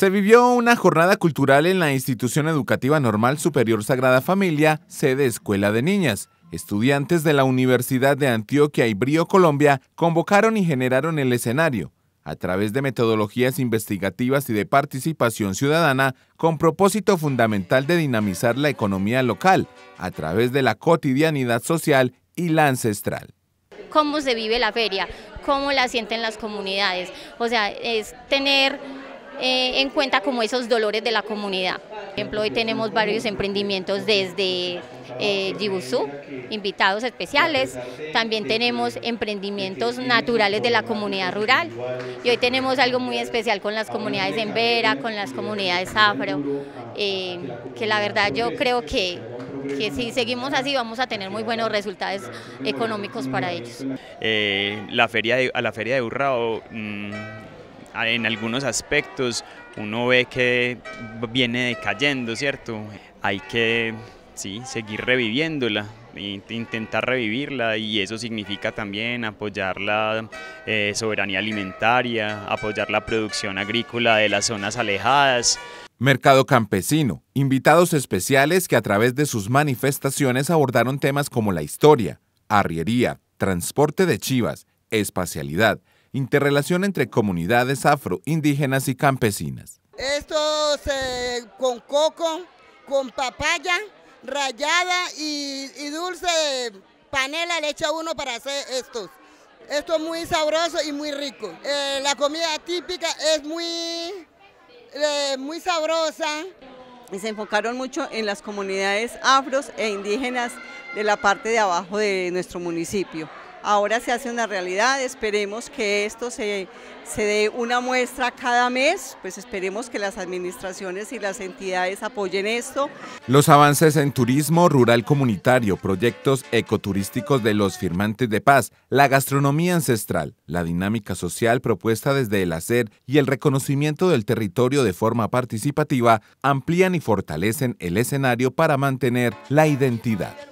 Se vivió una jornada cultural en la Institución Educativa Normal Superior Sagrada Familia, sede Escuela de Niñas. Estudiantes de la Universidad de Antioquia y Brío Colombia convocaron y generaron el escenario a través de metodologías investigativas y de participación ciudadana con propósito fundamental de dinamizar la economía local a través de la cotidianidad social y la ancestral cómo se vive la feria, cómo la sienten las comunidades. O sea, es tener eh, en cuenta como esos dolores de la comunidad. Por ejemplo, hoy tenemos varios emprendimientos desde eh, invitados especiales. También tenemos emprendimientos naturales de la comunidad rural. Y hoy tenemos algo muy especial con las comunidades en Vera, con las comunidades afro, eh, que la verdad yo creo que que si seguimos así vamos a tener muy buenos resultados económicos para ellos. Eh, la feria a la feria de Urrao mm, Ah, en algunos aspectos uno ve que viene decayendo, ¿cierto? Hay que sí, seguir reviviéndola, intentar revivirla y eso significa también apoyar la eh, soberanía alimentaria, apoyar la producción agrícola de las zonas alejadas. Mercado Campesino, invitados especiales que a través de sus manifestaciones abordaron temas como la historia, arriería, transporte de chivas, espacialidad, interrelación entre comunidades afro, indígenas y campesinas. Esto con coco, con papaya, rayada y, dulce panela le echa uno para hacer estos. Esto es muy sabroso y muy rico. Eh, la comida típica es muy, eh, muy sabrosa. Y se enfocaron mucho en las comunidades afros e indígenas de la parte de abajo de nuestro municipio ahora se hace una realidad, esperemos que esto se, dé una muestra cada mes, pues esperemos que las administraciones y las entidades apoyen esto. Los avances en turismo rural comunitario, proyectos ecoturísticos de los firmantes de paz, la gastronomía ancestral, la dinámica social propuesta desde el hacer y el reconocimiento del territorio de forma participativa amplían y fortalecen el escenario para mantener la identidad.